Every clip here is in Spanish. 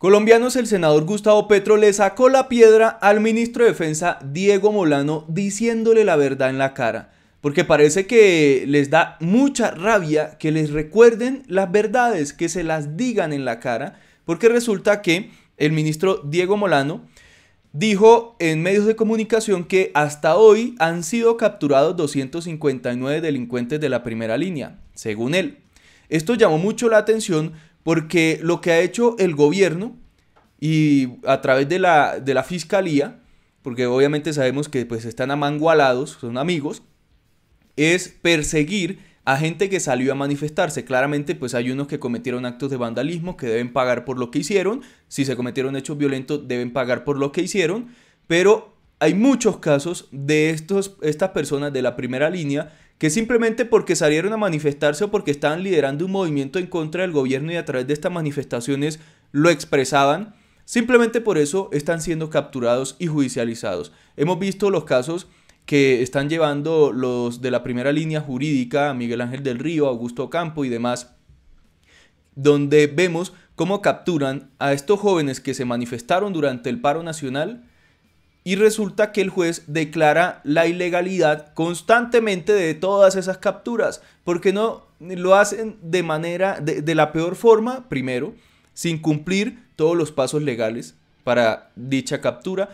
Colombianos, el senador Gustavo Petro le sacó la piedra al ministro de Defensa Diego Molano diciéndole la verdad en la cara, porque parece que les da mucha rabia que les recuerden las verdades, que se las digan en la cara, porque resulta que el ministro Diego Molano dijo en medios de comunicación que hasta hoy han sido capturados 259 delincuentes de la primera línea, según él. Esto llamó mucho la atención porque lo que ha hecho el gobierno y a través de la, fiscalía, porque obviamente sabemos que pues están amangualados, son amigos, es perseguir a gente que salió a manifestarse. Claramente, pues hay unos que cometieron actos de vandalismo que deben pagar por lo que hicieron. Si se cometieron hechos violentos, deben pagar por lo que hicieron. Pero hay muchos casos de estos, estas personas de la primera línea que simplemente porque salieron a manifestarse o porque estaban liderando un movimiento en contra del gobierno y a través de estas manifestaciones lo expresaban, simplemente por eso están siendo capturados y judicializados. Hemos visto los casos que están llevando los de la primera línea jurídica, Miguel Ángel del Río, Augusto Campo y demás, donde vemos cómo capturan a estos jóvenes que se manifestaron durante el paro nacional y resulta que el juez declara la ilegalidad constantemente de todas esas capturas, porque no lo hacen de manera, de, de la peor forma, primero, sin cumplir todos los pasos legales para dicha captura,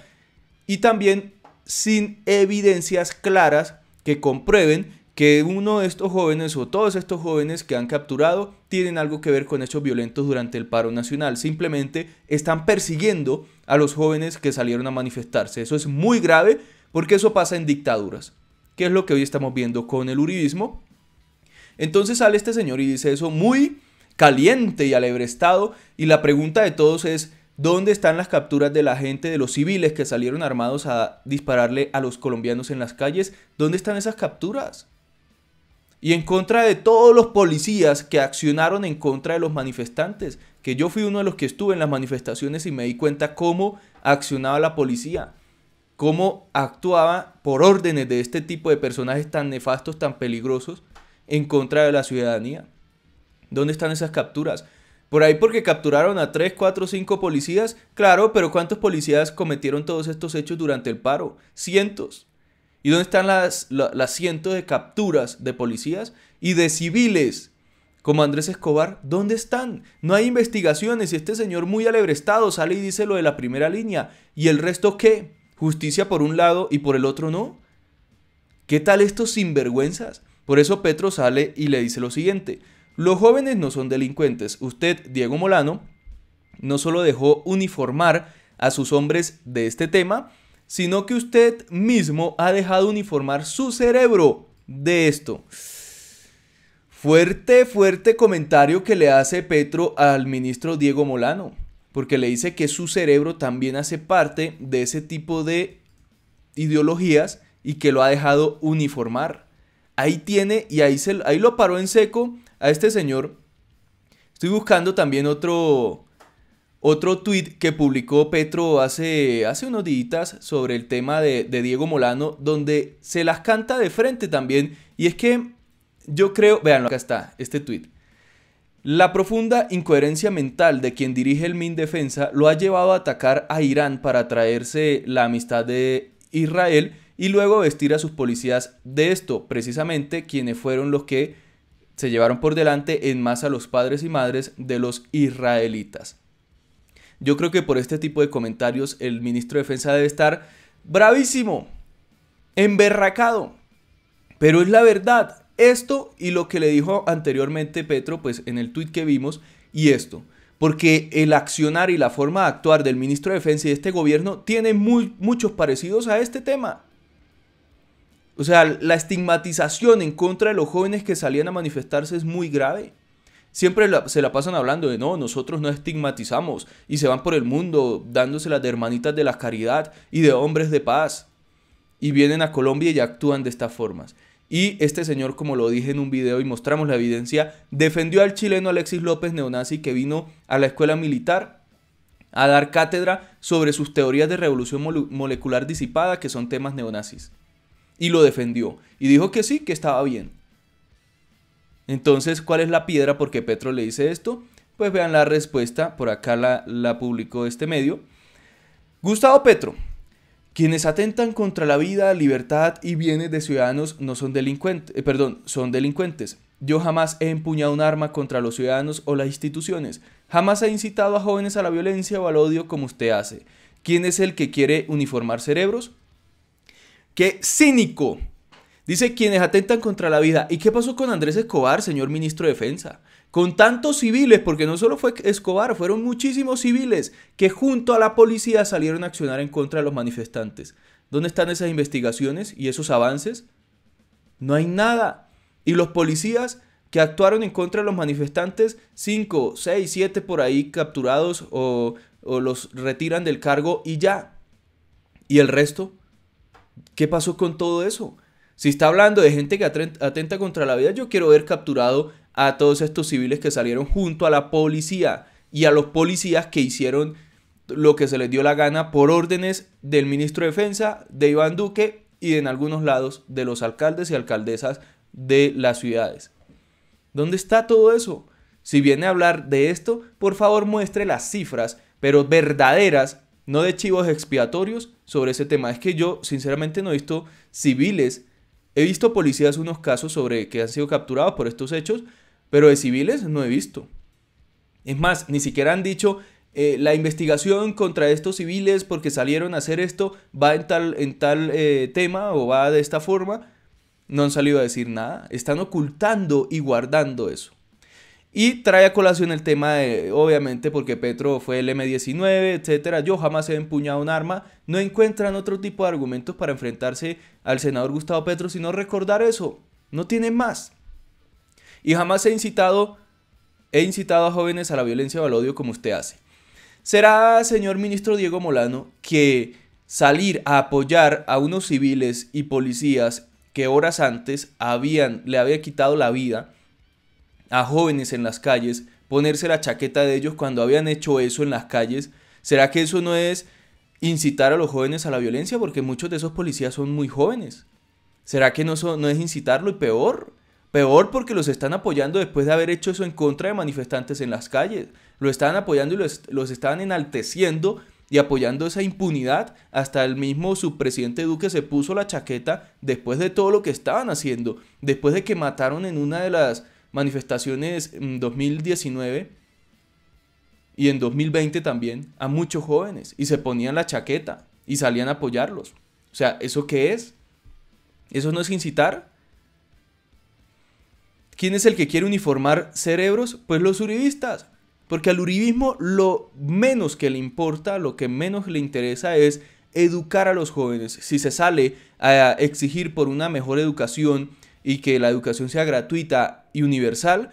y también sin evidencias claras que comprueben que uno de estos jóvenes o todos estos jóvenes que han capturado tienen algo que ver con hechos violentos durante el paro nacional. Simplemente están persiguiendo a los jóvenes que salieron a manifestarse. Eso es muy grave porque eso pasa en dictaduras, que es lo que hoy estamos viendo con el uribismo. Entonces sale este señor y dice eso muy caliente y alebrestado y la pregunta de todos es ¿Dónde están las capturas de la gente, de los civiles que salieron armados a dispararle a los colombianos en las calles? ¿Dónde están esas capturas? y en contra de todos los policías que accionaron en contra de los manifestantes, que yo fui uno de los que estuve en las manifestaciones y me di cuenta cómo accionaba la policía, cómo actuaba por órdenes de este tipo de personajes tan nefastos, tan peligrosos, en contra de la ciudadanía. ¿Dónde están esas capturas? Por ahí porque capturaron a 3, 4, 5 policías, claro, pero ¿cuántos policías cometieron todos estos hechos durante el paro? Cientos. ¿Y dónde están las, cientos de capturas de policías y de civiles como Andrés Escobar, ¿dónde están? No hay investigaciones y este señor muy estado sale y dice lo de la primera línea. ¿Y el resto qué? Justicia por un lado y por el otro no. ¿Qué tal estos sinvergüenzas? Por eso Petro sale y le dice lo siguiente. Los jóvenes no son delincuentes. Usted, Diego Molano, no solo dejó uniformar a sus hombres de este tema, sino que usted mismo ha dejado uniformar su cerebro de esto. Fuerte, fuerte comentario que le hace Petro al ministro Diego Molano, porque le dice que su cerebro también hace parte de ese tipo de ideologías y que lo ha dejado uniformar. Ahí tiene y ahí, ahí lo paró en seco a este señor. Estoy buscando también otro, otro tuit que publicó Petro hace, hace unos días sobre el tema de, Diego Molano, donde se las canta de frente también. Y es que yo creo, veanlo, acá está, este tuit. La profunda incoherencia mental de quien dirige el Min Defensa lo ha llevado a atacar a Irán para traerse la amistad de Israel y luego vestir a sus policías de esto, precisamente quienes fueron los que se llevaron por delante en masa a los padres y madres de los israelitas. Yo creo que por este tipo de comentarios el ministro de Defensa debe estar bravísimo, emberracado. Pero es la verdad. Esto y lo que le dijo anteriormente Petro, pues en el tuit que vimos, y esto. Porque el accionar y la forma de actuar del ministro de Defensa y de este gobierno tiene muy, muchos parecidos a este tema. O sea, la estigmatización en contra de los jóvenes que salían a manifestarse es muy grave siempre se la pasan hablando de no, nosotros no estigmatizamos y se van por el mundo dándose las de hermanitas de la caridad y de hombres de paz y vienen a Colombia y actúan de estas formas. Y este señor, como lo dije en un video y mostramos la evidencia, defendió al chileno Alexis López Neonazi que vino a la escuela militar a dar cátedra sobre sus teorías de revolución molecular disipada que son temas neonazis. Y lo defendió y dijo que sí, que estaba bien. Entonces, ¿cuál es la piedra? ¿Por qué Petro le dice esto? Pues vean la respuesta, por acá la, publicó este medio. Gustavo Petro, quienes atentan contra la vida, libertad y bienes de ciudadanos no son delincuentes, eh, perdón, son delincuentes. Yo jamás he empuñado un arma contra los ciudadanos o las instituciones. Jamás he incitado a jóvenes a la violencia o al odio como usted hace. ¿Quién es el que quiere uniformar cerebros? ¡Qué cínico! Dice quienes atentan contra la vida. ¿Y qué pasó con Andrés Escobar, señor ministro de Defensa? Con tantos civiles, porque no solo fue Escobar, fueron muchísimos civiles que junto a la policía salieron a accionar en contra de los manifestantes. ¿Dónde están esas investigaciones y esos avances? No hay nada. Y los policías que actuaron en contra de los manifestantes, Cinco, seis, siete por ahí capturados o, o los retiran del cargo y ya. ¿Y el resto? ¿Qué pasó con todo eso? Si está hablando de gente que atenta contra la vida, yo quiero ver capturado a todos estos civiles que salieron junto a la policía y a los policías que hicieron lo que se les dio la gana por órdenes del ministro de Defensa, de Iván Duque y en algunos lados de los alcaldes y alcaldesas de las ciudades. ¿Dónde está todo eso? Si viene a hablar de esto, por favor muestre las cifras, pero verdaderas, no de chivos expiatorios sobre ese tema. Es que yo sinceramente no he visto civiles He visto policías unos casos sobre que han sido capturados por estos hechos, pero de civiles no he visto. Es más, ni siquiera han dicho eh, la investigación contra estos civiles porque salieron a hacer esto va en tal, en tal eh, tema o va de esta forma. No han salido a decir nada. Están ocultando y guardando eso. Y trae a colación el tema de, obviamente, porque Petro fue el M19, etcétera. Yo jamás he empuñado un arma. No encuentran otro tipo de argumentos para enfrentarse al senador Gustavo Petro, sino recordar eso. No tienen más. Y jamás he incitado, he incitado a jóvenes a la violencia o al odio como usted hace. Será, señor ministro Diego Molano, que salir a apoyar a unos civiles y policías que horas antes habían, le había quitado la vida a jóvenes en las calles, ponerse la chaqueta de ellos cuando habían hecho eso en las calles, ¿será que eso no es incitar a los jóvenes a la violencia? Porque muchos de esos policías son muy jóvenes. ¿Será que no, no es incitarlo y peor? Peor porque los están apoyando después de haber hecho eso en contra de manifestantes en las calles. Lo están apoyando y los, los están enalteciendo y apoyando esa impunidad. Hasta el mismo subpresidente Duque se puso la chaqueta después de todo lo que estaban haciendo, después de que mataron en una de las manifestaciones en 2019 y en 2020 también a muchos jóvenes y se ponían la chaqueta y salían a apoyarlos. O sea, ¿eso qué es? ¿Eso no es incitar? ¿Quién es el que quiere uniformar cerebros? Pues los uribistas. Porque al uribismo lo menos que le importa, lo que menos le interesa es educar a los jóvenes. Si se sale a exigir por una mejor educación y que la educación sea gratuita y universal,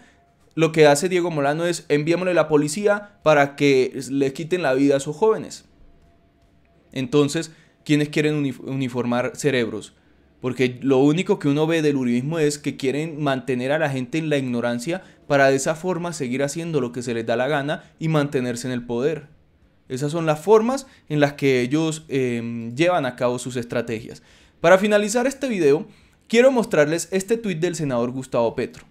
lo que hace Diego Molano es enviémosle a la policía para que le quiten la vida a esos jóvenes. Entonces, quienes quieren uniformar cerebros? Porque lo único que uno ve del uribismo es que quieren mantener a la gente en la ignorancia para de esa forma seguir haciendo lo que se les da la gana y mantenerse en el poder. Esas son las formas en las que ellos em, llevan a cabo sus estrategias. Para finalizar este video, quiero mostrarles este tuit del senador Gustavo Petro.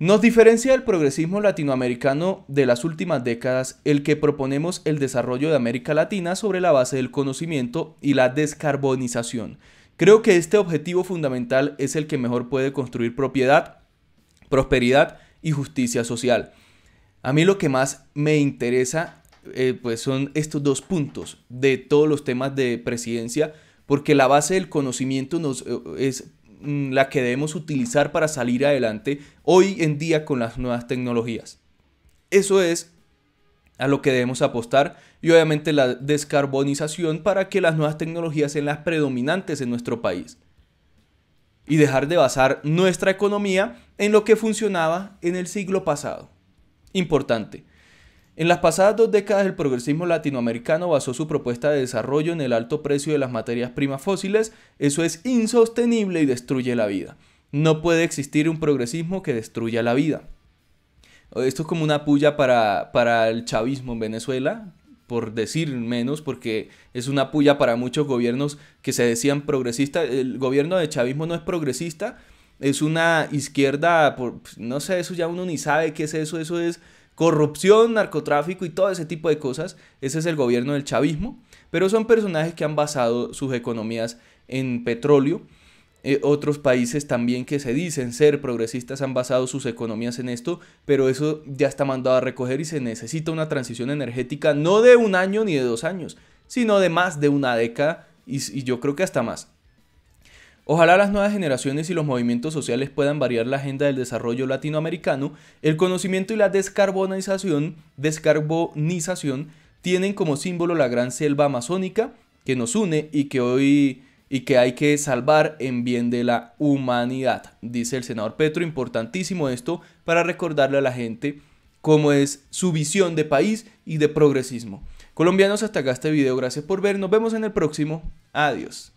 Nos diferencia del progresismo latinoamericano de las últimas décadas el que proponemos el desarrollo de América Latina sobre la base del conocimiento y la descarbonización. Creo que este objetivo fundamental es el que mejor puede construir propiedad, prosperidad y justicia social. A mí lo que más me interesa eh, pues son estos dos puntos de todos los temas de presidencia, porque la base del conocimiento nos, eh, es Mm, la que debemos utilizar para salir adelante hoy en día con las nuevas tecnologías. Eso es a lo que debemos apostar y obviamente la descarbonización para que las nuevas tecnologías sean las predominantes en nuestro país y dejar de basar nuestra economía en lo que funcionaba en el siglo pasado. Importante, en las pasadas dos décadas el progresismo latinoamericano basó su propuesta de desarrollo en el alto precio de las materias primas fósiles, eso es insostenible y destruye la vida. No puede existir un progresismo que destruya la vida. Esto es como una puya para, para el chavismo en Venezuela, por decir menos, porque es una puya para muchos gobiernos que se decían progresistas. El gobierno de chavismo no es progresista, es una izquierda, por, no sé, eso ya uno ni sabe qué es eso, eso es corrupción, narcotráfico y todo ese tipo de cosas. Ese es el gobierno del chavismo, pero son personajes que han basado sus economías en petróleo. Eh, otros países también que se dicen ser progresistas han basado sus economías en esto, pero eso ya está mandado a recoger y se necesita una transición energética no de un año ni de dos años, sino de más de una década y yo creo que hasta más. Ojalá las nuevas generaciones y los movimientos sociales puedan variar la agenda del desarrollo latinoamericano. El conocimiento y la descarbonización, descarbonización tienen como símbolo la gran selva amazónica que nos une y que hoy y que hay que salvar en bien de la humanidad, dice el senador Petro. Importantísimo esto para recordarle a la gente cómo es su visión de país y de progresismo. Colombianos, hasta acá este video. Gracias por ver. Nos vemos en el próximo. Adiós.